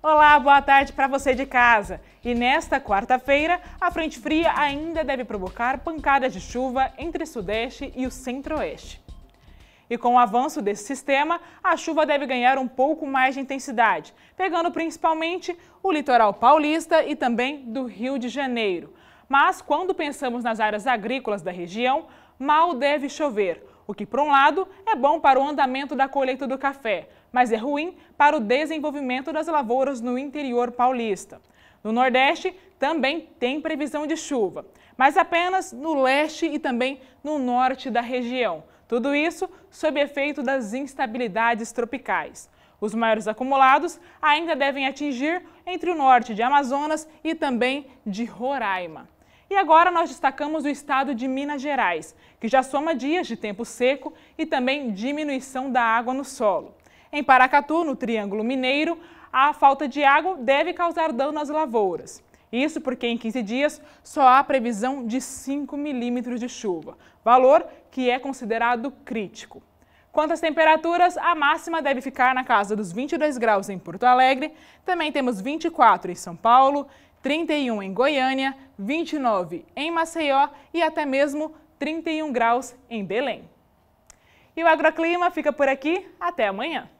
Olá, boa tarde para você de casa. E nesta quarta-feira, a frente fria ainda deve provocar pancadas de chuva entre o sudeste e o centro-oeste. E com o avanço desse sistema, a chuva deve ganhar um pouco mais de intensidade, pegando principalmente o litoral paulista e também do Rio de Janeiro. Mas quando pensamos nas áreas agrícolas da região, mal deve chover, o que, por um lado, é bom para o andamento da colheita do café, mas é ruim para o desenvolvimento das lavouras no interior paulista. No Nordeste, também tem previsão de chuva, mas apenas no leste e também no norte da região. Tudo isso sob efeito das instabilidades tropicais. Os maiores acumulados ainda devem atingir entre o norte de Amazonas e também de Roraima. E agora nós destacamos o estado de Minas Gerais, que já soma dias de tempo seco e também diminuição da água no solo. Em Paracatu, no Triângulo Mineiro, a falta de água deve causar dano às lavouras. Isso porque em 15 dias só há previsão de 5 milímetros de chuva, valor que é considerado crítico. Quanto às temperaturas, a máxima deve ficar na casa dos 22 graus em Porto Alegre, também temos 24 em São Paulo, 31 em Goiânia, 29 em Maceió e até mesmo 31 graus em Belém. E o Agroclima fica por aqui. Até amanhã!